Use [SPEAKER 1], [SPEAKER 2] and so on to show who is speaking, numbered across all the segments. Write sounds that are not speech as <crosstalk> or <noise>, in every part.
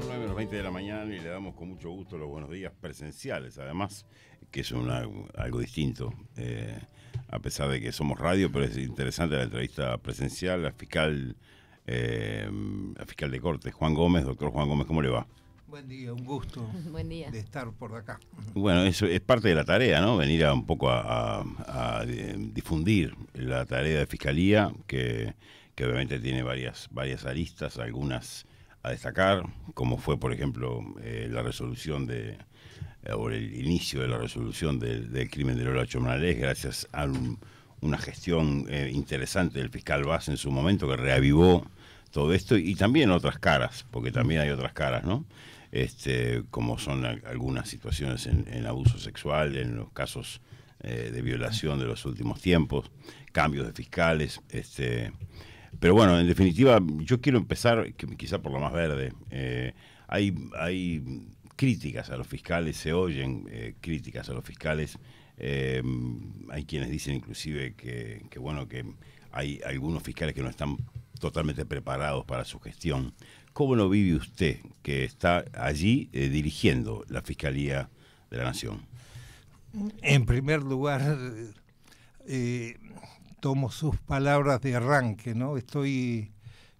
[SPEAKER 1] son 9 o 20 de la mañana y le damos con mucho gusto los buenos días presenciales, además, que es una, algo distinto, eh, a pesar de que somos radio, pero es interesante la entrevista presencial la fiscal, eh, fiscal de corte, Juan Gómez. Doctor Juan Gómez, ¿cómo le va? Buen
[SPEAKER 2] día, un gusto <laughs> Buen día. de estar por acá.
[SPEAKER 1] Bueno, eso es parte de la tarea, ¿no? Venir un poco a, a eh, difundir la tarea de fiscalía, que, que obviamente tiene varias, varias aristas, algunas a destacar, como fue, por ejemplo, eh, la resolución de eh, o el inicio de la resolución del, crimen de Lola Chomnales, gracias a una gestión eh, interesante del fiscal Vaz en su momento, que reavivó todo esto, y también otras caras, porque también hay otras caras, ¿no? Este, como son algunas situaciones en, abuso sexual, en los casos de violación de los últimos tiempos, cambios de fiscales, este, pero bueno, en definitiva, yo quiero empezar, quizá por lo más verde. Eh, hay, hay críticas a los fiscales, se oyen eh, críticas a los fiscales. Eh, hay quienes dicen inclusive que, bueno, que hay algunos fiscales que no están totalmente preparados para su gestión. ¿Cómo lo vive usted, que está allí dirigiendo la Fiscalía de la Nación?
[SPEAKER 2] En primer lugar, eh, tomo sus palabras de arranque, ¿no? Estoy,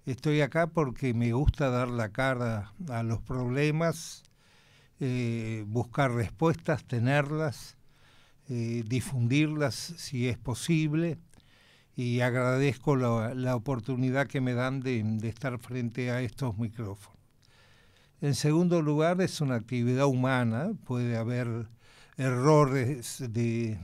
[SPEAKER 2] estoy acá porque me gusta dar la cara a los problemas, eh, buscar respuestas, tenerlas, eh, difundirlas si es posible y agradezco la, oportunidad que me dan de, de estar frente a estos micrófonos. En segundo lugar, es una actividad humana, puede haber errores de,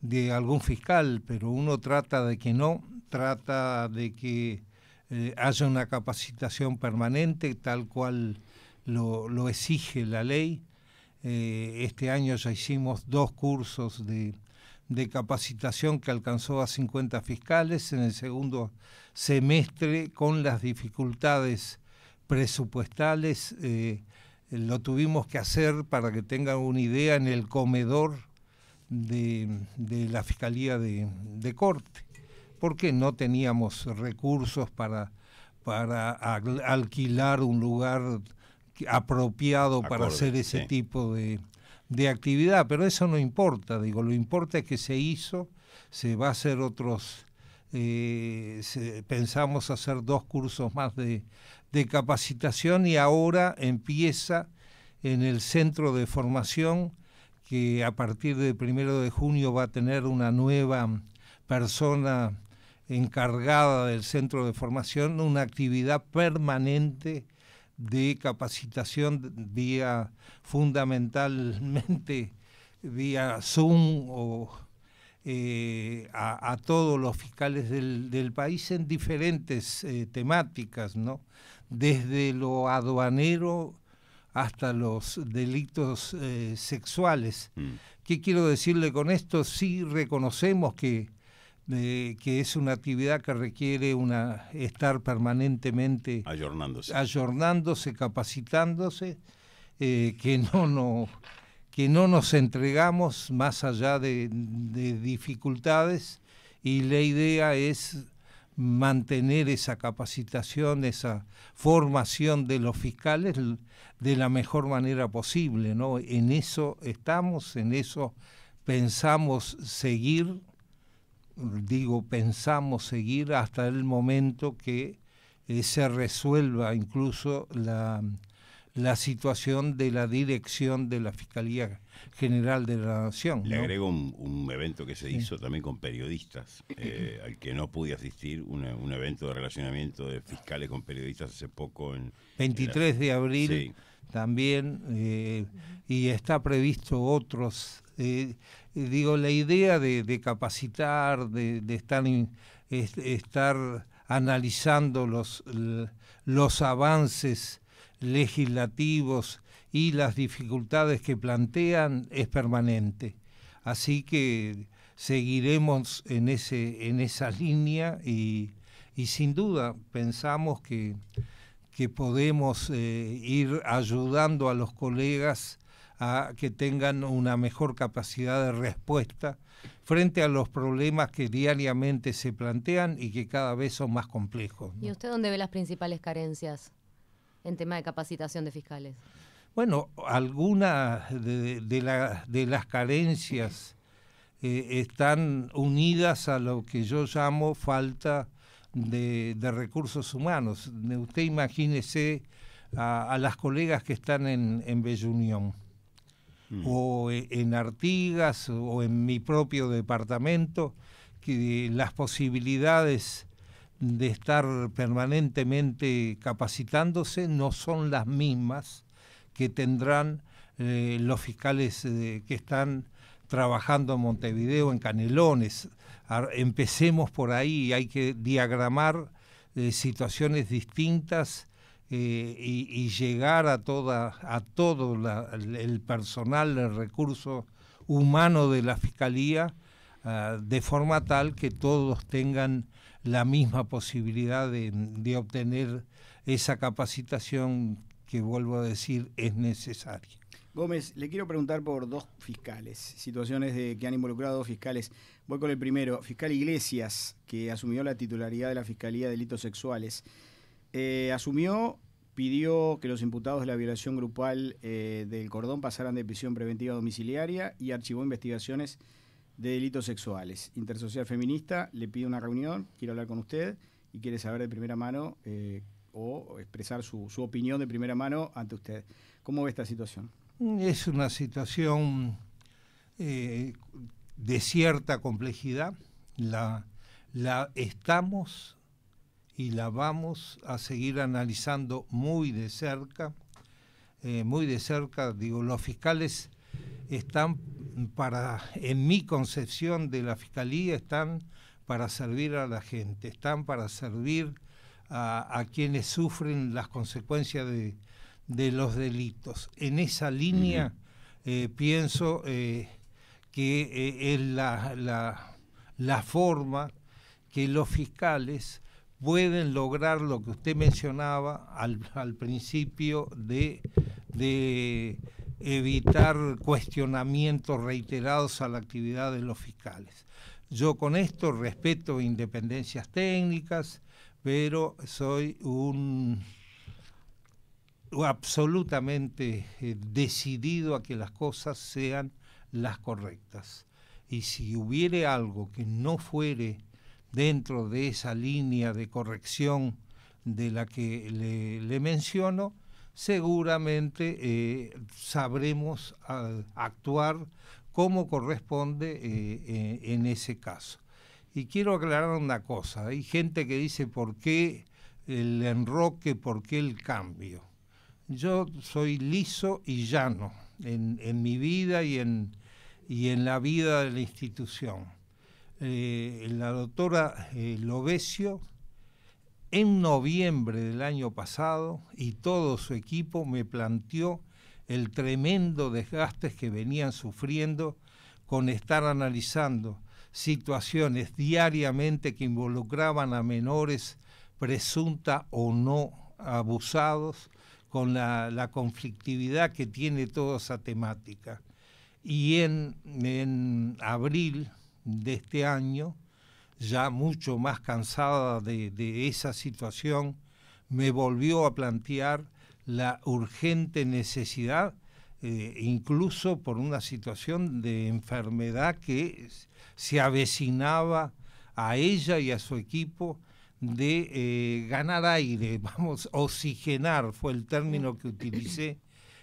[SPEAKER 2] de algún fiscal, pero uno trata de que no, trata de que eh, haya una capacitación permanente tal cual lo, exige la ley. Eh, este año ya hicimos dos cursos de, capacitación que alcanzó a 50 fiscales en el segundo semestre con las dificultades presupuestales. Eh, lo tuvimos que hacer para que tengan una idea en el comedor de, la Fiscalía de, Corte, porque no teníamos recursos para, para alquilar un lugar apropiado para hacer ese tipo de, actividad, pero eso no importa, digo, lo importa es que se hizo, se va a hacer otros, eh, pensamos hacer dos cursos más de, de, capacitación y ahora empieza en el centro de formación que a partir del primero de junio va a tener una nueva persona encargada del centro de formación, una actividad permanente de capacitación vía fundamentalmente vía Zoom o eh, a, todos los fiscales del, país en diferentes eh, temáticas, ¿no? Desde lo aduanero hasta los delitos eh, sexuales. Mm. ¿Qué quiero decirle con esto? Sí reconocemos que, eh, que es una actividad que requiere una, estar permanentemente ayornándose, capacitándose, eh, que, no, no, que no nos entregamos más allá de dificultades y la idea es mantener esa capacitación, esa formación de los fiscales de la mejor manera posible, ¿no? En eso estamos, en eso pensamos seguir, digo pensamos seguir hasta el momento que eh, se resuelva incluso la la situación de la dirección de la Fiscalía General de la Nación. Le agrego
[SPEAKER 1] un, evento que se hizo también con periodistas, eh, al que no pude asistir, un evento de relacionamiento de fiscales con periodistas hace poco. En, 23 de abril
[SPEAKER 2] también, eh, y está previsto otros. Eh, digo, la idea de, capacitar, de, estar, estar analizando los, los avances legislativos y las dificultades que plantean es permanente. Así que seguiremos en, ese, en esa línea y, sin duda pensamos que, que podemos eh, ir ayudando a los colegas a que tengan una mejor capacidad de respuesta frente a los problemas que diariamente se plantean y que cada vez son más complejos.
[SPEAKER 3] ¿Y usted dónde ve las principales carencias? en tema de capacitación de fiscales?
[SPEAKER 2] Bueno, algunas de, las carencias eh, están unidas a lo que yo llamo falta de, recursos humanos. Usted imagínese a, las colegas que están en, en Bellunión, mm. o e, en Artigas, o en mi propio departamento, que las posibilidades de estar permanentemente capacitándose no son las mismas que tendrán eh, los fiscales eh, que están trabajando en Montevideo, en Canelones. empecemos por ahí, hay que diagramar eh, situaciones distintas y, llegar a, toda, a todo el personal, el recurso humano de la Fiscalía ah, de forma tal que todos tengan la misma posibilidad de, obtener esa capacitación que vuelvo a decir es
[SPEAKER 4] necesaria. Gómez, le quiero preguntar por dos fiscales, situaciones de, que han involucrado a dos fiscales. Voy con el primero, fiscal Iglesias, que asumió la titularidad de la Fiscalía de Delitos Sexuales. Eh, asumió, pidió que los imputados de la violación grupal eh, del cordón pasaran de prisión preventiva domiciliaria y archivó investigaciones de delitos sexuales. Intersocial Feminista le pide una reunión, quiere hablar con usted y quiere saber de primera mano eh, o expresar su, opinión de primera mano ante usted. ¿Cómo ve esta situación?
[SPEAKER 2] Es una situación eh, de cierta complejidad. La, la estamos y la vamos a seguir analizando muy de cerca. Eh, muy de cerca, digo, los fiscales están para, en mi concepción de la fiscalía, están para servir a la gente, están para servir a, quienes sufren las consecuencias de, los delitos. En esa línea eh, pienso eh, que eh, es la, forma que los fiscales pueden lograr lo que usted mencionaba al, principio de evitar cuestionamientos reiterados a la actividad de los fiscales. Yo con esto respeto independencias técnicas, pero soy un absolutamente eh, decidido a que las cosas sean las correctas. Y si hubiere algo que no fuere dentro de esa línea de corrección de la que le, le menciono, seguramente eh, sabremos actuar como corresponde eh, eh, en ese caso. Y quiero aclarar una cosa, hay gente que dice por qué el enroque, por qué el cambio. Yo soy liso y llano en, mi vida y en, y en la vida de la institución. la doctora Lovesio en noviembre del año pasado y todo su equipo me planteó el tremendo desgaste que venían sufriendo con estar analizando situaciones diariamente que involucraban a menores presunta o no abusados, con la, conflictividad que tiene toda esa temática. Y en abril de este año, ya mucho más cansada de, esa situación, me volvió a plantear la urgente necesidad, eh, incluso por una situación de enfermedad que se avecinaba a ella y a su equipo de eh, ganar aire, <laughs> vamos, oxigenar fue el término que utilicé,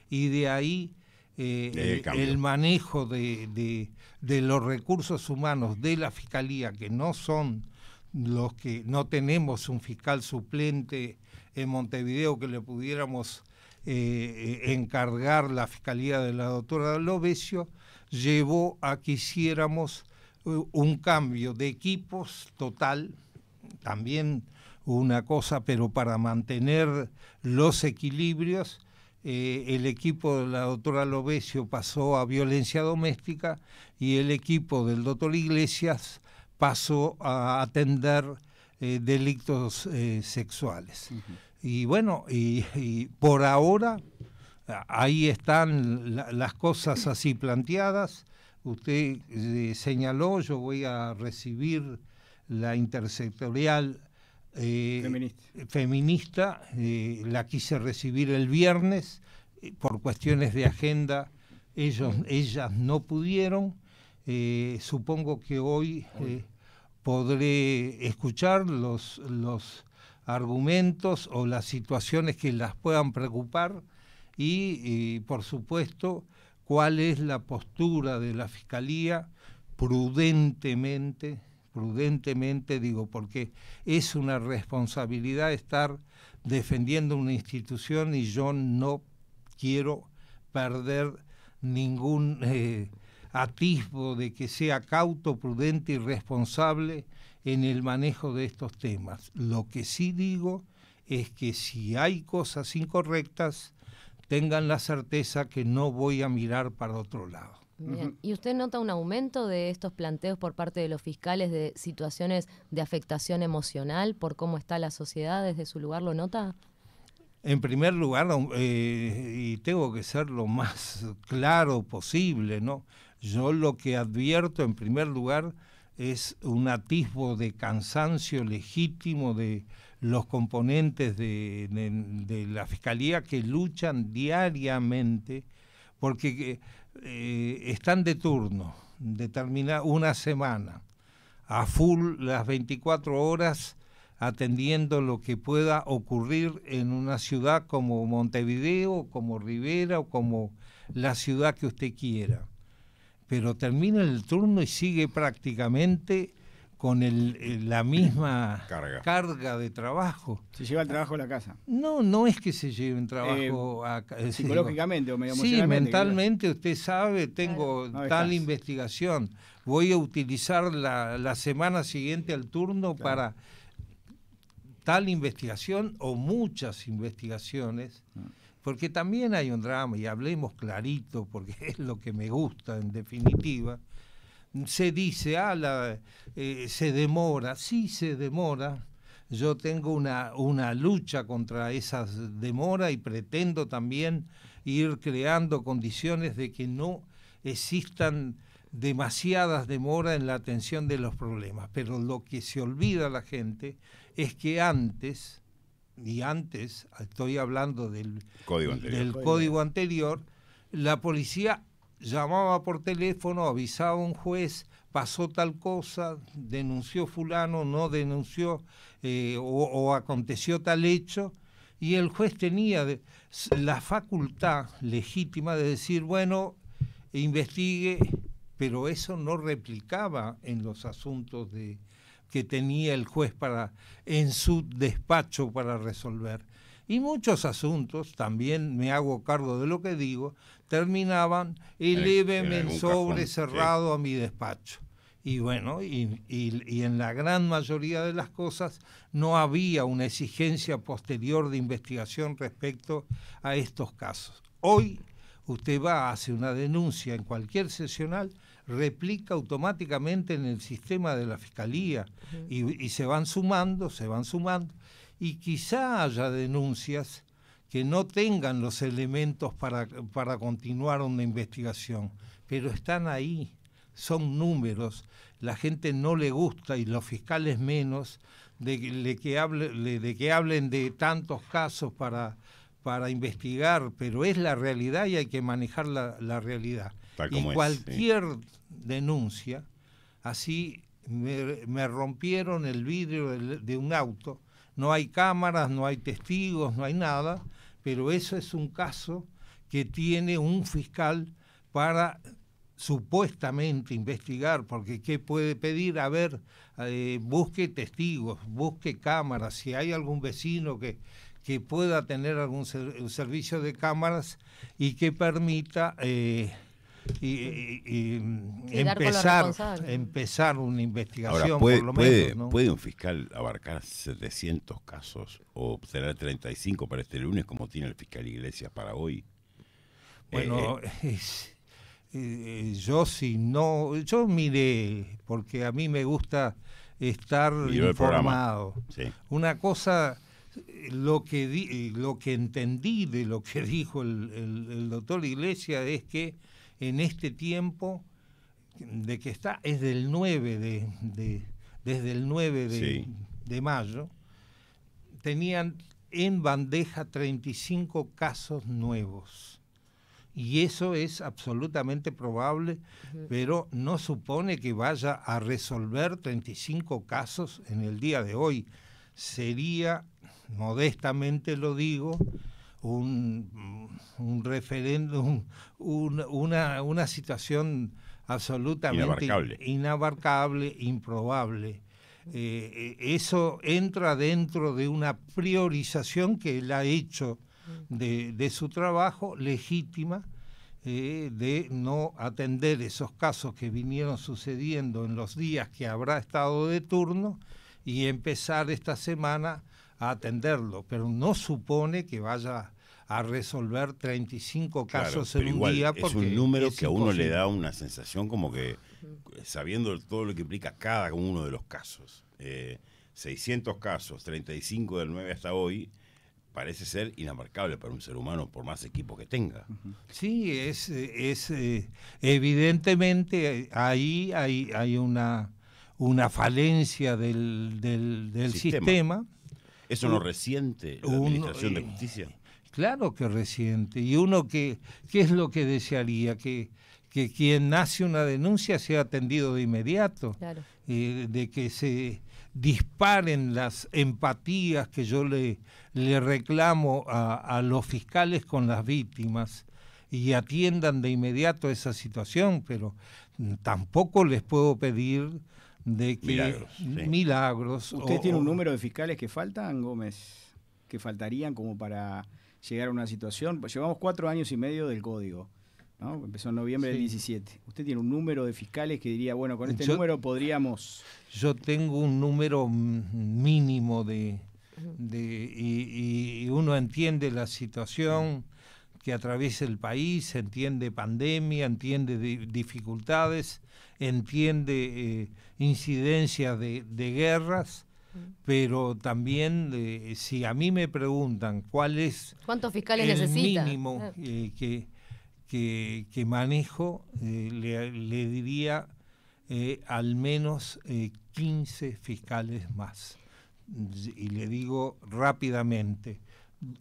[SPEAKER 2] y de ahí eh, eh, el, manejo de, los recursos humanos de la fiscalía, que no son los que no tenemos un fiscal suplente en Montevideo que le pudiéramos eh, encargar la fiscalía de la doctora Lovesio, llevó a que hiciéramos un cambio de equipos total, también una cosa, pero para mantener los equilibrios eh, el equipo de la doctora Lovesio pasó a violencia doméstica y el equipo del doctor Iglesias pasó a atender eh, delitos eh, sexuales. Y bueno, y, por ahora ahí están las cosas así planteadas. Usted señaló, yo voy a recibir la intersectorial eh, feminista, eh, la quise recibir el viernes eh, por cuestiones de agenda ellos ellas no pudieron supongo que hoy podré escuchar los argumentos o las situaciones que las puedan preocupar y por supuesto cuál es la postura de la fiscalía prudentemente prudentemente digo, porque es una responsabilidad estar defendiendo una institución y yo no quiero perder ningún eh, atisbo de que sea cauto, prudente y responsable en el manejo de estos temas. Lo que sí digo es que si hay cosas incorrectas, tengan la certeza que no voy a mirar para otro lado.
[SPEAKER 3] ¿Y usted nota un aumento de estos planteos por parte de los fiscales de situaciones de afectación emocional por cómo está la sociedad desde su lugar? ¿Lo nota?
[SPEAKER 2] En primer lugar, eh, y tengo que ser lo más claro posible, ¿no? Yo lo que advierto en primer lugar es un atisbo de cansancio legítimo de los componentes de la Fiscalía que luchan diariamente porque eh, eh, están de turno, terminar una semana, a full las 24 horas atendiendo lo que pueda ocurrir en una ciudad como Montevideo, como Rivera o como la ciudad que usted quiera. Pero termina el turno y sigue prácticamente con el, eh, la misma <clears throat> carga. de trabajo.
[SPEAKER 4] ¿Se lleva el trabajo a la casa?
[SPEAKER 2] No, no es que se lleve un trabajo
[SPEAKER 4] eh, a casa. Eh, psicológicamente o medio Sí, mentalmente
[SPEAKER 2] usted sabe, tengo tal investigación, voy a utilizar la, semana siguiente al turno para tal investigación o muchas investigaciones, ah. porque también hay un drama, y hablemos clarito, porque <laughs> es lo que me gusta en definitiva se dice, ah, eh, se demora, sí se demora. Yo tengo una, una lucha contra esas demora y pretendo también ir creando condiciones de que no existan demasiadas demoras en la atención de los problemas. Pero lo que se olvida la gente es que antes, y antes, estoy hablando del código anterior la policía llamaba por teléfono, avisaba a un juez, pasó tal cosa, denunció fulano, no denunció eh, o, aconteció tal hecho, y el juez tenía la facultad legítima de decir, bueno, investigue, pero eso no replicaba en los asuntos de, que tenía el juez para, en su despacho para resolver. Y muchos asuntos, también me hago cargo de lo que digo, terminaban y sobre cerrado a mi despacho. Y bueno, y, y, en la gran mayoría de las cosas no había una exigencia posterior de investigación respecto a estos casos. Hoy usted va, hace una denuncia en cualquier sesional, replica automáticamente en el sistema de la fiscalía y, y se van sumando, se van sumando y quizá haya denuncias que no tengan los elementos para, para continuar una investigación, pero están ahí, son números, la gente no le gusta y los fiscales menos de, que, hablen de tantos casos para, para investigar, pero es la realidad y hay que manejar la, realidad. y cualquier denuncia, así me, rompieron el vidrio de un auto, no hay cámaras, no hay testigos, no hay nada, pero eso es un caso que tiene un fiscal para supuestamente investigar, porque ¿qué puede pedir? A ver, eh, busque testigos, busque cámaras, si hay algún vecino que, que pueda tener algún servicio de cámaras y que permita... Eh, y, empezar, una investigación. puede, un
[SPEAKER 1] fiscal abarcar 700 casos o y 35 para este lunes como tiene el fiscal Iglesias para hoy? Bueno,
[SPEAKER 2] eh, eh. <laughs> Eh, yo si no, yo miré, porque a mí me gusta estar informado. Una cosa lo que lo que entendí de lo que <laughs> dijo el, el, el doctor Iglesias es que en este tiempo de que está, es del 9 de, desde el 9 de, mayo, tenían en bandeja 35 casos nuevos. Y eso es absolutamente probable, pero no supone que vaya a resolver 35 casos en el día de hoy. Sería, modestamente lo digo, un, referéndum, una, situación absolutamente inabarcable, improbable. Eh, eh, eso entra dentro de una priorización que él ha hecho de, su trabajo legítima eh, de no atender esos casos que vinieron sucediendo en los días que habrá estado de turno y empezar esta semana a atenderlo, pero no supone que vaya a resolver 35 casos en un día. es un número que a uno
[SPEAKER 1] le da una sensación como que, sabiendo todo lo que implica cada uno de los casos, 600 eh, casos, 35 del 9 hasta hoy, parece ser inamarcable para un ser humano por más equipo que tenga.
[SPEAKER 2] Sí, es, es eh, evidentemente ahí hay, hay una, una falencia del, del, sistema ¿Eso no resiente la Administración de eh, Justicia? Claro que resiente. Y uno que, ¿qué es lo que desearía? Que, que quien hace una denuncia sea atendido de inmediato, eh, de que se disparen las empatías que yo le, le reclamo a, a los fiscales con las víctimas y atiendan de inmediato esa situación, pero tampoco les puedo pedir de milagros, ¿Usted tiene un
[SPEAKER 4] número de fiscales que faltan, Gómez? Que faltarían como para llegar a una situación. Pues llevamos cuatro años y medio del código. ¿no? Empezó en noviembre del 17. ¿Usted tiene un número de fiscales que diría, bueno, con este número podríamos...
[SPEAKER 2] Yo tengo un número mínimo de... y, uno entiende la situación que atraviesa el país, entiende pandemia, entiende dificultades, entiende eh, incidencias de, guerras, mm. pero también eh, si a mí me preguntan cuál es ¿Cuántos fiscales el mínimo ah. eh, que, que, manejo, le, le, diría al menos 15 fiscales más. Y le digo rápidamente,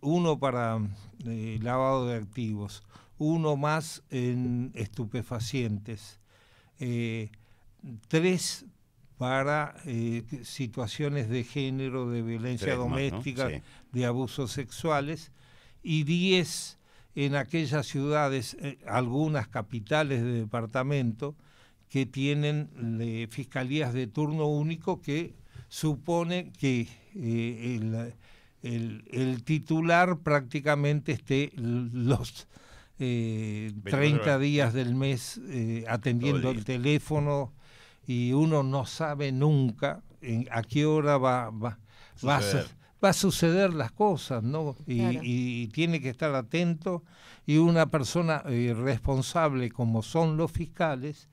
[SPEAKER 2] uno para eh, lavado de activos, uno más en estupefacientes, eh, tres para eh, situaciones de género, de violencia doméstica, de abusos sexuales, y diez en aquellas ciudades, algunas capitales de departamento, que tienen fiscalías de turno único que supone que el el, titular prácticamente esté los 30 eh, días del mes eh, atendiendo el, teléfono y uno no sabe nunca a qué hora va, va, a suceder las cosas, ¿no? Y, tiene que estar atento y una persona eh, responsable como son los fiscales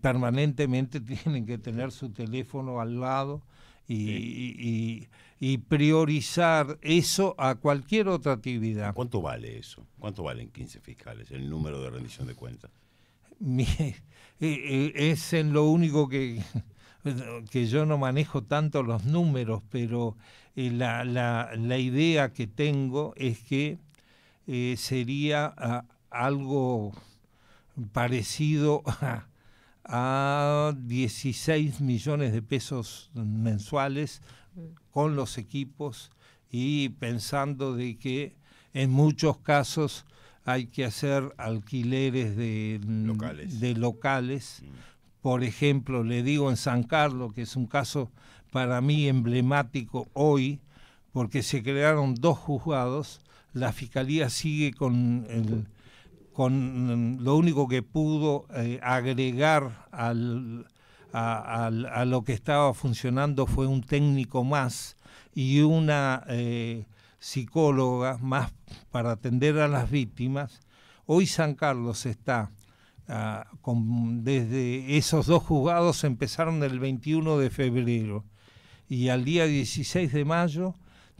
[SPEAKER 2] permanentemente <laughs> tienen que tener su teléfono al lado y, priorizar eso a cualquier otra actividad. ¿Cuánto vale
[SPEAKER 1] eso? ¿Cuánto valen 15 fiscales, el número de rendición de cuentas?
[SPEAKER 2] <laughs> Eh, eh, es en lo único que, <laughs> que yo no manejo tanto los números, pero eh, la, idea que tengo es que sería ah, algo parecido <laughs> a, a 16 millones de pesos mensuales con los equipos y pensando de que en muchos casos hay que hacer alquileres de locales. De locales. Mm. Por ejemplo, le digo en San Carlos, que es un caso para mí emblemático hoy, porque se crearon dos juzgados, la Fiscalía sigue con el, con mm, lo único que pudo eh, agregar al, a, lo que estaba funcionando fue un técnico más y una eh, psicóloga más para atender a las víctimas. Hoy San Carlos está ah, con, desde esos dos juzgados empezaron el 21 de febrero y al día 16 de mayo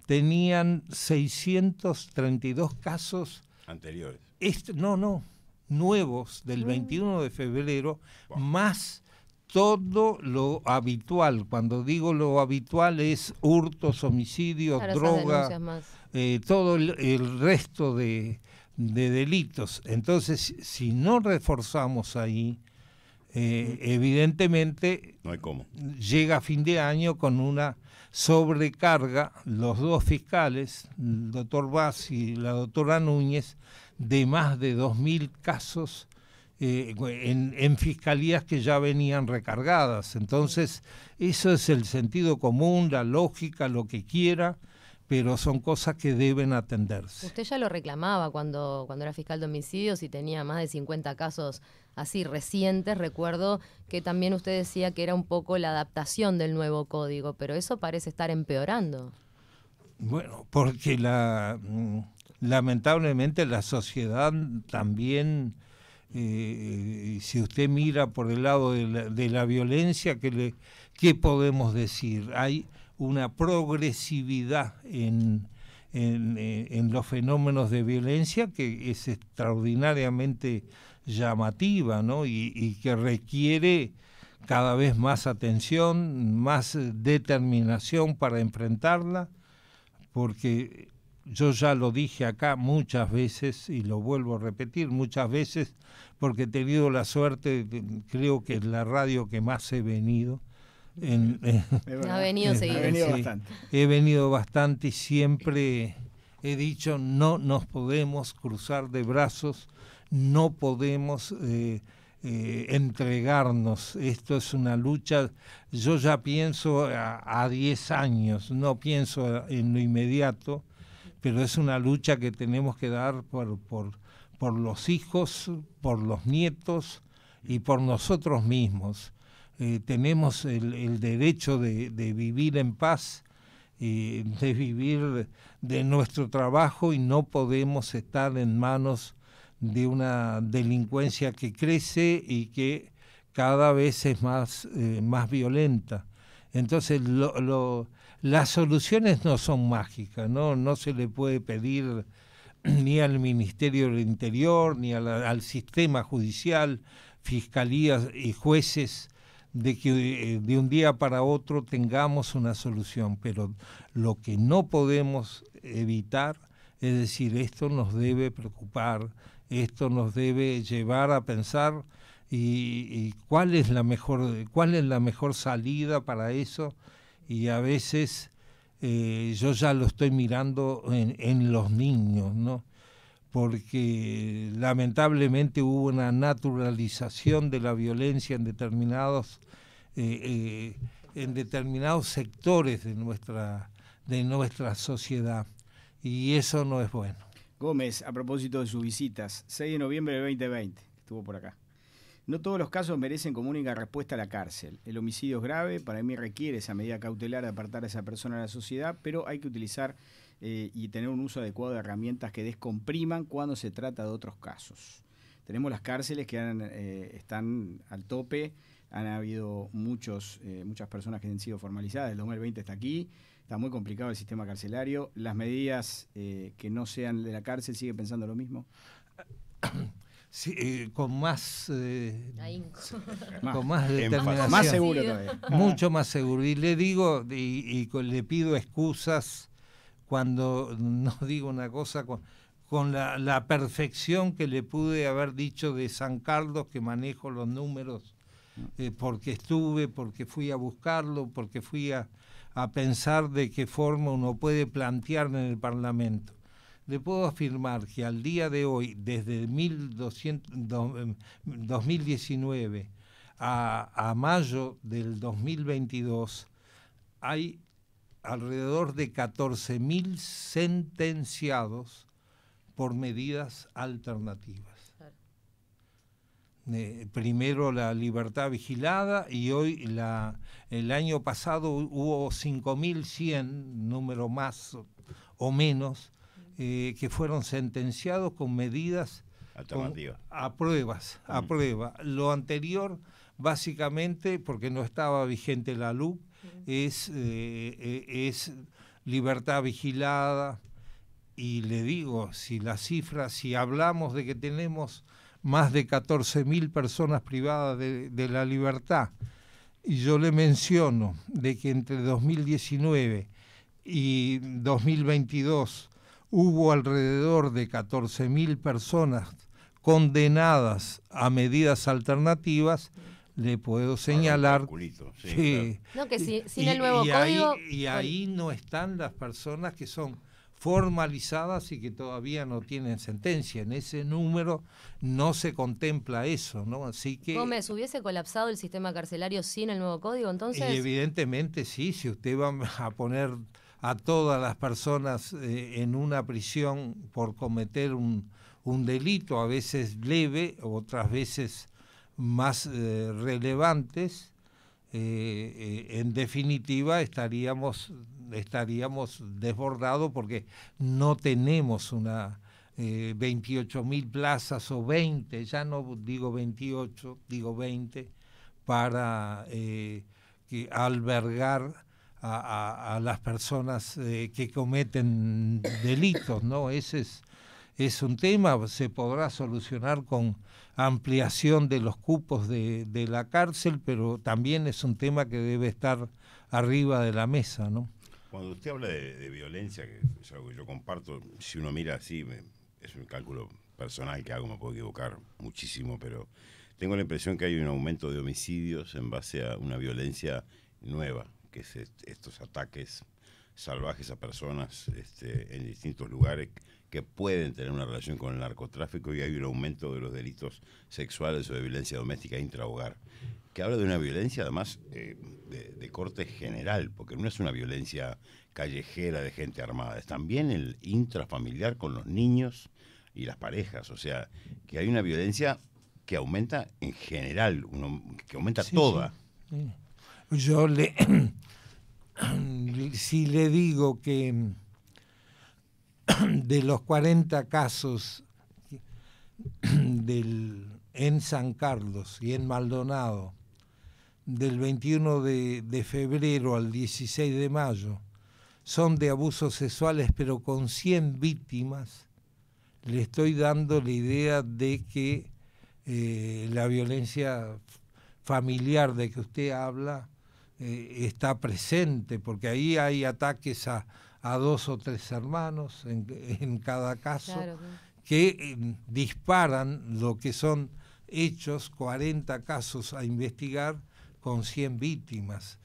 [SPEAKER 2] tenían 632 casos anteriores este, no, no, nuevos del 21 mm. de febrero, más todo lo habitual. Cuando digo lo habitual es hurtos, homicidios, droga, eh, todo el, resto de, delitos. Entonces, si no reforzamos ahí, eh, evidentemente llega fin de año con una sobrecarga los dos fiscales, el doctor Vaz y la doctora Núñez, de más de 2.000 casos eh, en, fiscalías que ya venían recargadas. Entonces, eso es el sentido común, la lógica, lo que quiera pero son cosas que deben atenderse.
[SPEAKER 3] Usted ya lo reclamaba cuando, cuando era fiscal de homicidios y tenía más de 50 casos así recientes. Recuerdo que también usted decía que era un poco la adaptación del nuevo código, pero eso parece estar empeorando.
[SPEAKER 2] Bueno, porque la mm, lamentablemente la sociedad también, eh, si usted mira por el lado de la, violencia, ¿qué podemos decir? Hay una progresividad eh, en, los fenómenos de violencia que es extraordinariamente llamativa y, y, que requiere cada vez más atención, más determinación para enfrentarla, porque yo ya lo dije acá muchas veces y lo vuelvo a repetir muchas veces porque he tenido la suerte, creo que es la radio que más he venido. En, ha venido, bastante. He venido bastante y siempre he dicho no nos podemos cruzar de brazos, no podemos eh, eh, entregarnos. Esto es una lucha, yo ya pienso a 10 años, no pienso en lo inmediato pero es una lucha que tenemos que dar por, por, los hijos, por los nietos y por nosotros mismos. Eh, tenemos el, derecho de, vivir en paz, eh, de vivir de nuestro trabajo y no podemos estar en manos de una delincuencia que crece y que cada vez es más, eh, más violenta. Entonces, lo, las soluciones no son mágicas, ¿no? No se le puede pedir <clears throat> ni al Ministerio del Interior, ni al sistema judicial, fiscalías y jueces, de que eh, de un día para otro tengamos una solución, pero lo que no podemos evitar, es decir, esto nos debe preocupar, esto nos debe llevar a pensar y cuál es la mejor cuál es la mejor salida para eso y a veces eh, yo ya lo estoy mirando en, los niños, ¿no? porque lamentablemente hubo una naturalización de la violencia en determinados, eh, eh, en determinados sectores de nuestra, de nuestra sociedad y eso no es bueno.
[SPEAKER 4] Gómez, a propósito de sus visitas, 6 de noviembre de 2020, estuvo por acá. No todos los casos merecen como única respuesta la cárcel. El homicidio es grave, para mí requiere esa medida cautelar de apartar a esa persona de la sociedad, pero hay que utilizar eh, y tener un uso adecuado de herramientas que descompriman cuando se trata de otros casos. Tenemos las cárceles que eh, están al tope, han habido muchos, eh, muchas personas que han sido formalizadas, el 2020 está aquí, está muy complicado el sistema carcelario, las medidas que no sean de la cárcel, ¿sigue pensando lo mismo? <coughs> con más eh, <laughs> con más determinación
[SPEAKER 3] <laughs> mucho
[SPEAKER 2] más seguro y le digo y, y, le pido excusas cuando no <laughs> digo una cosa con, con la, la, perfección que le pude haber dicho de San Carlos que manejo los números eh, porque estuve porque fui a buscarlo porque fui a, a pensar de qué forma uno puede plantear en el parlamento le puedo afirmar que al día de hoy, desde 2019 em, a, mayo del 2022, hay alrededor de 14.000 sentenciados por medidas alternativas. primero la libertad vigilada y hoy el año pasado hubo 5.100, número más o menos, eh, que fueron sentenciados con medidas a pruebas, a prueba. Lo anterior, básicamente, porque no estaba vigente la LUP, es, eh, eh, es libertad vigilada. Y le digo, si las cifras, si hablamos de que tenemos más de 14.000 personas privadas de, de la libertad, y yo le menciono de que entre 2019 y 2022 hubo alrededor de 14.000 personas condenadas a medidas alternativas, le puedo señalar
[SPEAKER 3] No, que sin el nuevo código y
[SPEAKER 2] ahí no están las personas que son formalizadas y que todavía no tienen sentencia. En ese número no se contempla eso, ¿no? Así que... Gómez,
[SPEAKER 3] ¿hubiese colapsado el sistema carcelario sin el nuevo código entonces? Y
[SPEAKER 2] evidentemente sí, si usted va a poner a todas las personas eh, en una prisión por cometer un, delito, a veces leve, otras veces más eh, relevantes, eh, en definitiva estaríamos, estaríamos desbordados porque no tenemos una... 28 mil plazas o 20, ya no digo 28, digo 20, para albergar a, las personas eh, que cometen delitos, ¿no? Ese es, un tema, se podrá solucionar con ampliación de los cupos de, la cárcel, pero también es un tema que debe estar arriba de la mesa, ¿no?
[SPEAKER 1] Cuando usted habla de, violencia, que es algo que yo comparto, si uno mira así, es un cálculo personal que hago, me puedo equivocar muchísimo, pero tengo la impresión que hay un aumento de homicidios en base a una violencia nueva, que es estos ataques salvajes a personas este, en distintos lugares que pueden tener una relación con el narcotráfico y hay un aumento de los delitos sexuales o de violencia doméstica intrahogar, que habla de una violencia además eh, de, corte general, porque no es una violencia callejera de gente armada, es también el intrafamiliar con los niños y las parejas, o sea, que hay una violencia que aumenta en general, uno, que aumenta toda
[SPEAKER 2] yo le, <clears throat> si le digo que <clears throat> de los 40 casos en San Carlos y en Maldonado, del 21 de, febrero al 16 de mayo, son de abusos sexuales, pero con 100 víctimas, le estoy dando la idea de que eh, la violencia familiar de que usted habla eh, está presente, porque ahí hay ataques a, dos o tres hermanos en, cada caso, que eh, disparan lo que son hechos, 40 casos a investigar con 100 víctimas.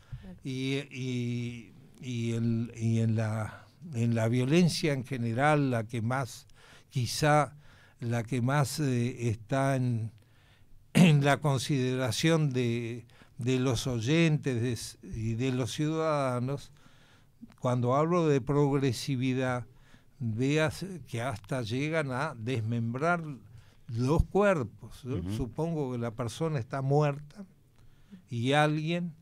[SPEAKER 2] Y, en, la, en la violencia en general, la que más, quizá la que más eh, está en la consideración de, de los oyentes y de los ciudadanos, cuando hablo de progresividad, veas que hasta llegan a desmembrar los cuerpos. Supongo que la persona está muerta y alguien...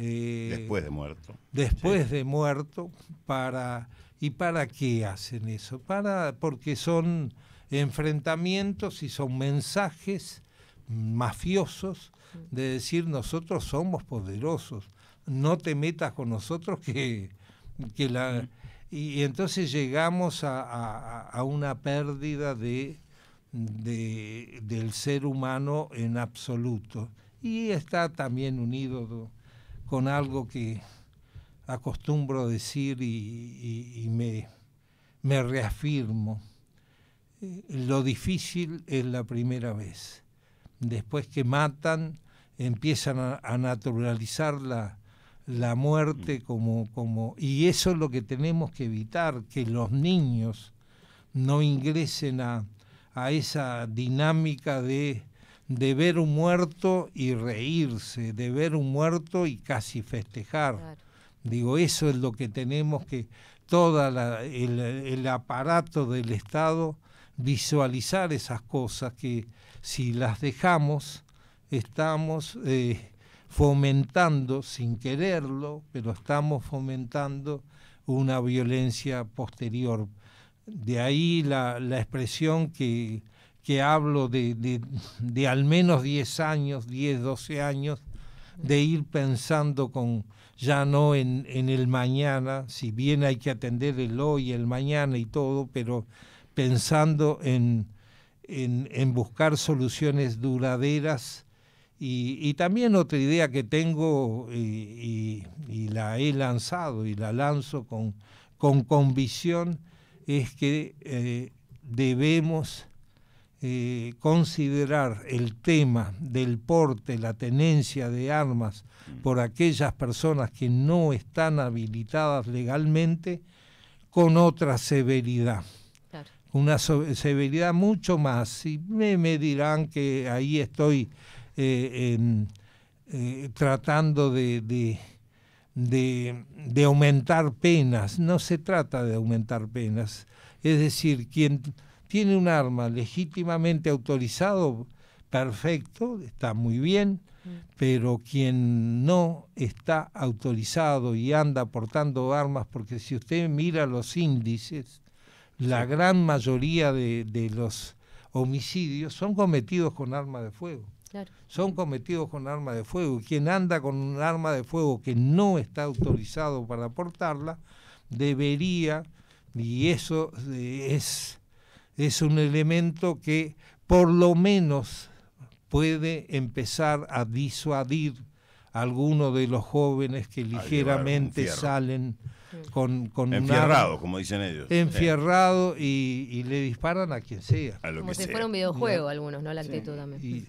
[SPEAKER 2] Eh, después de muerto. Después de muerto, para... ¿Y para qué hacen eso? Para, porque son enfrentamientos y son mensajes mafiosos de decir nosotros somos poderosos, no te metas con nosotros que, Y, entonces llegamos a, una pérdida del ser humano en absoluto. Y está también unido con algo que acostumbro decir y, me, me reafirmo. Eh, lo difícil es la primera vez después que matan, empiezan a, naturalizar la, la muerte mm. como, como... Y eso es lo que tenemos que evitar, que los niños no ingresen a, esa dinámica de, de, ver un muerto y reírse, de ver un muerto y casi festejar. Digo, eso es lo que tenemos que, todo el, el, aparato del Estado, visualizar esas cosas que si las dejamos, estamos eh, fomentando, sin quererlo, pero estamos fomentando una violencia posterior. De ahí la, expresión que, que hablo de, al menos 10 años, 10, 12 años, de ir pensando con ya no en, en el mañana, si bien hay que atender el hoy, el mañana y todo, pero pensando en, en, buscar soluciones duraderas. Y, también otra idea que tengo y, la he lanzado y la lanzo con, con convicción es que eh, debemos eh, considerar el tema del porte, la tenencia de armas mm. por aquellas personas que no están habilitadas legalmente con otra severidad una severidad mucho más. Y me, dirán que ahí estoy eh, eh, tratando de, de, aumentar penas. No se trata de aumentar penas. Es decir, quien tiene un arma legítimamente autorizado, perfecto, está muy bien, mm. pero quien no está autorizado y anda portando armas, porque si usted mira los índices, la gran mayoría de, los homicidios son cometidos con arma de fuego. Son cometidos con arma de fuego. Quien anda con un arma de fuego que no está autorizado para portarla, debería, y eso eh, es, es un elemento que por lo menos puede empezar a disuadir a algunos de los jóvenes que ligeramente salen enfierrado, como dicen ellos.
[SPEAKER 4] Enfierrado y, le disparan a quien sea. como si fuera un videojuego
[SPEAKER 3] algunos, ¿no? La actitud también.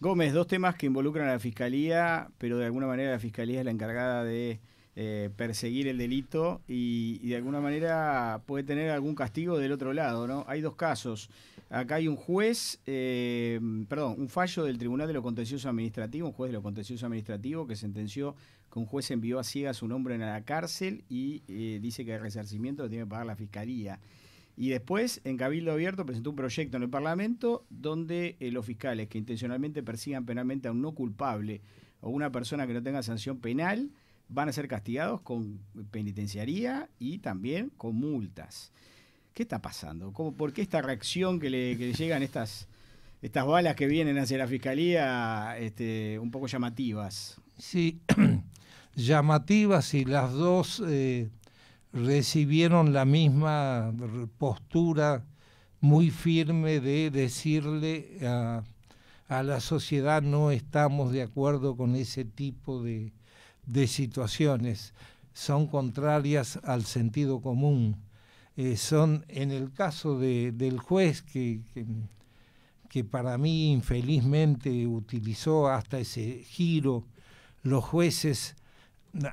[SPEAKER 4] Gómez, dos temas que involucran a la Fiscalía, pero de alguna manera la Fiscalía es la encargada de eh, perseguir el delito y, de alguna manera puede tener algún castigo del otro lado, ¿no? Hay dos casos. Acá hay un juez, eh, perdón, un fallo del Tribunal de lo Contencioso Administrativo, un juez de lo Contencioso Administrativo que sentenció que un juez envió a ciegas su nombre en la cárcel y eh, dice que el resarcimiento lo tiene que pagar la fiscalía. Y después, en Cabildo Abierto, presentó un proyecto en el Parlamento donde eh, los fiscales que intencionalmente persigan penalmente a un no culpable o una persona que no tenga sanción penal van a ser castigados con penitenciaría y también con multas. ¿Qué está pasando? ¿Cómo, ¿Por qué esta reacción que le, llegan estas, estas balas que vienen hacia la fiscalía este, un poco llamativas? Sí, <clears throat>
[SPEAKER 2] llamativas y las dos eh, recibieron la misma postura muy firme de decirle a, la sociedad no estamos de acuerdo con ese tipo de, situaciones, son contrarias al sentido común. Eh, son, en el caso del juez, que, que, para mí infelizmente utilizó hasta ese giro, los jueces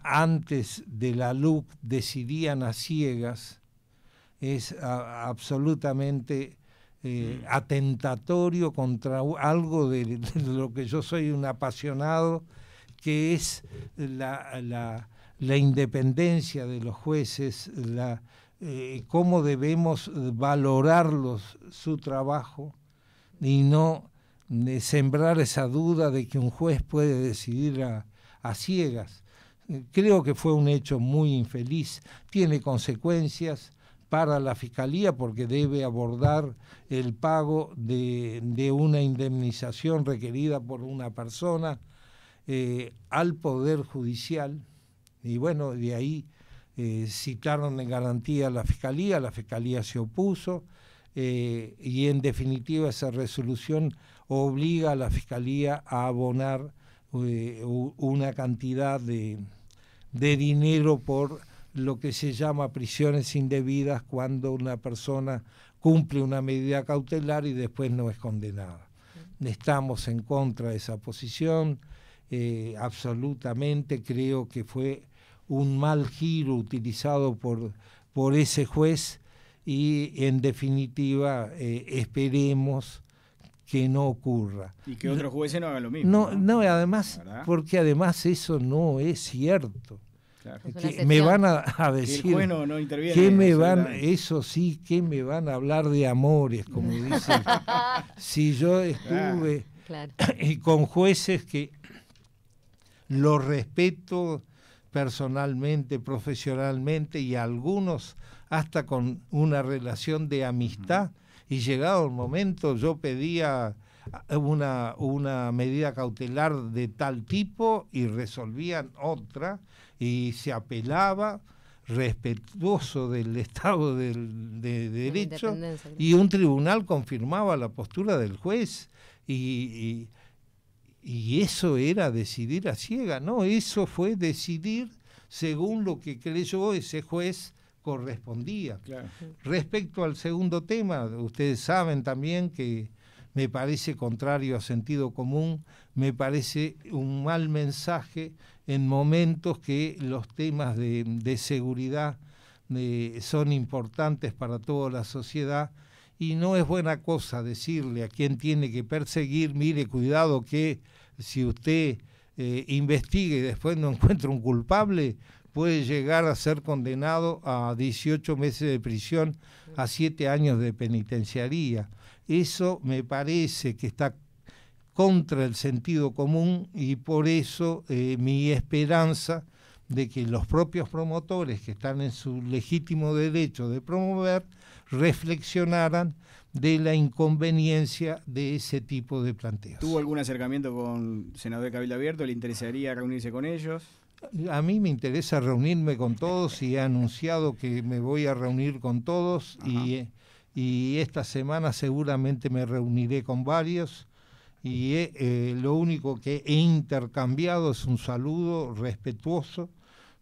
[SPEAKER 2] antes de la LUC decidían a ciegas es absolutamente eh, mm. atentatorio contra algo de, lo que yo soy un apasionado, que es la, independencia de los jueces, la, eh, cómo debemos valorarlos su trabajo y no eh, sembrar esa duda de que un juez puede decidir a ciegas. Creo que fue un hecho muy infeliz, tiene consecuencias para la Fiscalía porque debe abordar el pago de, una indemnización requerida por una persona eh, al Poder Judicial. Y bueno, de ahí eh, citaron en garantía a la Fiscalía, la Fiscalía se opuso eh, y en definitiva esa resolución obliga a la Fiscalía a abonar una cantidad de, de dinero por lo que se llama prisiones indebidas cuando una persona cumple una medida cautelar y después no es condenada. Mm. Estamos en contra de esa posición, eh, absolutamente creo que fue un mal giro utilizado por, por ese juez y en definitiva eh, esperemos que no ocurra. Y que otros jueces no hagan lo mismo. No, no, además, porque además eso no es cierto. me van a, decir que, no, me van eso sí que me van a hablar de amores como <laughs> dice, si yo estuve <laughs> y con jueces que los respeto personalmente profesionalmente y algunos hasta con una relación de amistad y llegado el momento yo pedía ah, una, una medida cautelar de tal tipo y resolvían otra y se apelaba respetuoso del <laughs> Estado del, de, Derecho y un tribunal confirmaba la postura del juez y, y, y eso era decidir a ciega, no, eso fue decidir según lo que creyó ese juez correspondía. Respecto al segundo tema, ustedes saben también que me parece contrario a sentido común, me parece un mal mensaje en momentos que los temas de, seguridad eh, son importantes para toda la sociedad y no es buena cosa decirle a quien tiene que perseguir, mire, cuidado que si usted eh, investigue y después no encuentra un culpable, puede llegar a ser condenado a 18 meses de prisión, a 7 años de penitenciaría. Eso me parece que está contra el sentido común y por eso eh, mi esperanza de que los propios promotores que están en su legítimo derecho de promover reflexionaran de la inconveniencia de ese tipo de
[SPEAKER 4] planteos. ¿Tuvo algún acercamiento con senador de Cabildo Abierto? ¿Le interesaría reunirse con ellos?
[SPEAKER 2] a mí me interesa reunirme con todos y he anunciado que me voy a reunir con todos y, esta semana seguramente me reuniré con varios y eh, lo único que he intercambiado es un saludo respetuoso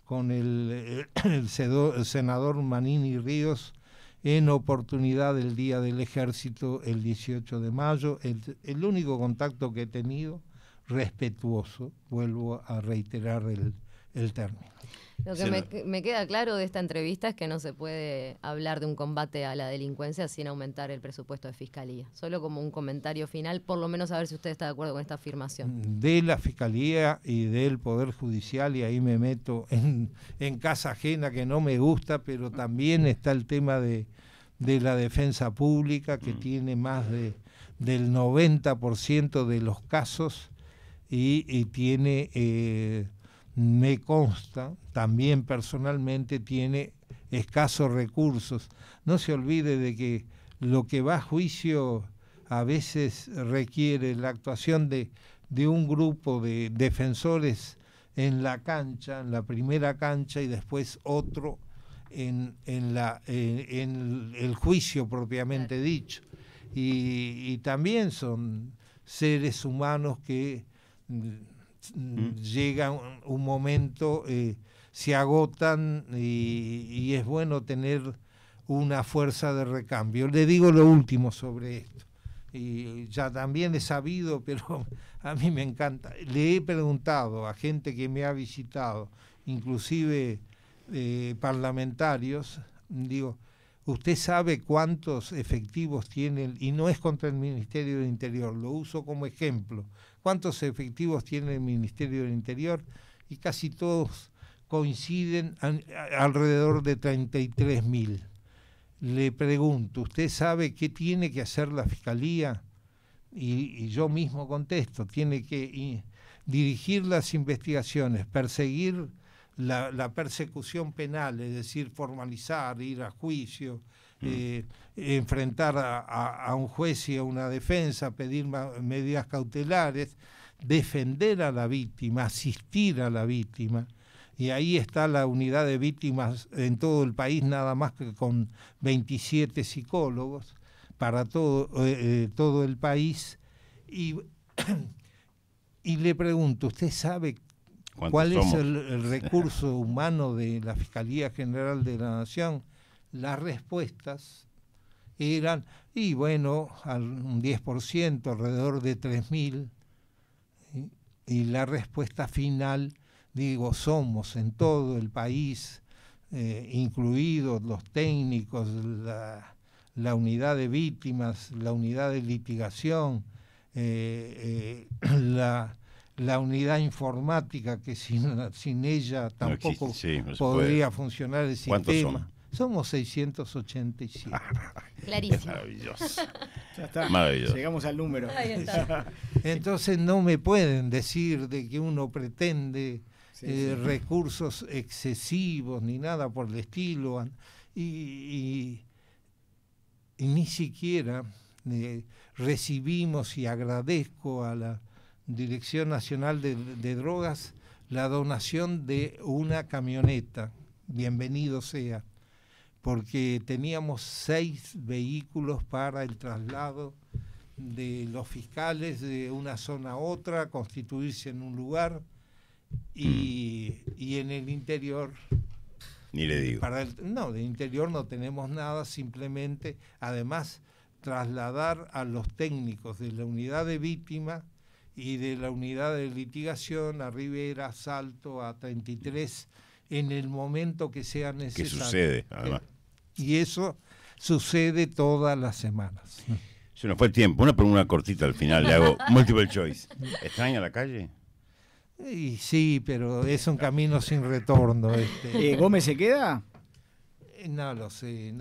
[SPEAKER 2] con el, eh, <clears throat> senador Manini Ríos en oportunidad del Día del Ejército el 18 de mayo, el único contacto que he tenido respetuoso, vuelvo a reiterar el, el término.
[SPEAKER 3] Lo que me, queda claro de esta entrevista es que no se puede hablar de un combate a la delincuencia sin aumentar el presupuesto de fiscalía. Solo como un comentario final, por lo menos a ver si usted está de acuerdo con esta afirmación.
[SPEAKER 2] De la fiscalía y del Poder Judicial, y ahí me meto en, casa ajena que no me gusta, pero también está el tema de, la defensa pública que mm. tiene más del 90% de los casos y, tiene... Eh, me consta, también personalmente tiene escasos recursos. No se olvide de que lo que va a juicio a veces requiere la actuación de, de un grupo de defensores en la cancha, en la primera cancha y después otro en, la, el juicio propiamente dicho. y, también son seres humanos que Mm. Mm. llega un, momento, eh, se agotan y, es bueno tener una fuerza de recambio. Le digo lo último sobre esto. Y ya también he sabido, <laughs> pero a mí me encanta. Le he preguntado a gente que me ha visitado, inclusive eh, parlamentarios, digo, ¿Usted sabe cuántos efectivos tienen, y no es contra el Ministerio del Interior, lo uso como ejemplo, cuántos efectivos tiene el Ministerio del Interior? Y casi todos coinciden alrededor de 33 mil. Le pregunto, ¿usted sabe qué tiene que hacer la Fiscalía? Y, yo mismo contesto, tiene que dirigir las investigaciones, perseguir la, persecución penal, es decir, formalizar, ir a juicio, mm. eh, enfrentar a, un juez y a una defensa, pedir medidas cautelares, defender a la víctima, asistir a la víctima. Y ahí está la unidad de víctimas en todo el país, nada más que con 27 psicólogos para todo, eh, eh, todo el país. Y, <coughs> y le pregunto, ¿usted sabe ¿Cuál es el, recurso humano de la Fiscalía General de la Nación? Las respuestas eran, y bueno, al, un 10%, alrededor de 3.000, y, y la respuesta final, digo, somos en todo el país, eh, incluidos los técnicos, la, unidad de víctimas, la unidad de litigación, eh, eh, <clears throat> la la unidad informática, que sin, <laughs> sin ella tampoco podría funcionar el sistema. Somos 687. Ah, <laughs> Clarísimo. Maravilloso.
[SPEAKER 4] Ya está. Llegamos al número. <laughs>
[SPEAKER 2] Entonces no me pueden decir de que uno pretende eh, recursos excesivos ni nada por el estilo. Y, ni siquiera eh, recibimos y agradezco a la Dirección Nacional de, Drogas la donación de una camioneta, bienvenido sea, porque teníamos seis vehículos para el traslado de los fiscales de una zona a otra, constituirse en un lugar y, mm. en el interior. Ni le digo. no, de interior no tenemos nada, simplemente, además, trasladar a los técnicos de la unidad de víctima y de la unidad de litigación a Rivera, Salto, a 33, en el momento que sea necesario. Que sucede, además. Y eso sucede todas las semanas.
[SPEAKER 1] Se nos fue el tiempo. Una pregunta cortita al final, le hago <laughs> multiple choice. ¿Extraña la calle?
[SPEAKER 2] Y sí, pero es un camino sin
[SPEAKER 4] retorno. Este. Eh, ¿Gómez se queda?
[SPEAKER 2] No lo sé.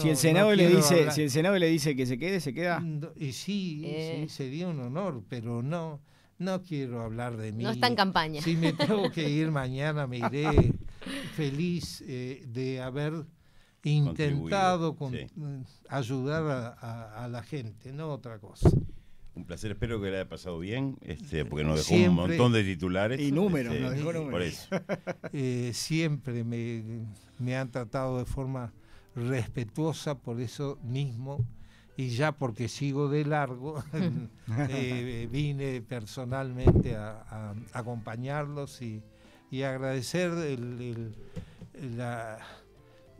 [SPEAKER 2] si, el Senado le dice, si el
[SPEAKER 4] Senado le dice que se quede, ¿se
[SPEAKER 2] queda? Mm, y sí, eh. sería un honor, pero no. No quiero hablar de mí. No está en campaña. Si me tengo que ir <laughs> mañana, me iré <laughs> feliz eh, de haber intentado eh, ayudar a la gente, no otra cosa.
[SPEAKER 1] Un placer, espero que le haya pasado bien, este, porque nos dejó un montón de titulares. Y números, este, nos dejó números. Por eso.
[SPEAKER 2] <laughs> Eh, siempre me, han tratado de forma respetuosa, por eso mismo, y ya porque sigo de largo, <laughs> eh, vine personalmente a, acompañarlos y, agradecer la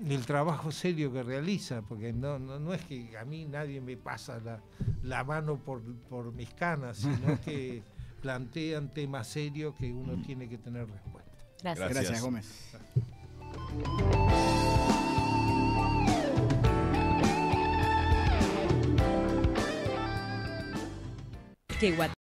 [SPEAKER 2] el trabajo serio que realiza, porque no, no, es que a mí nadie me pasa la, la mano por, por, mis canas, sino <laughs> que plantean temas serios que uno mm. tiene que tener respuesta.
[SPEAKER 4] Gracias. Gracias, Gómez. Gracias.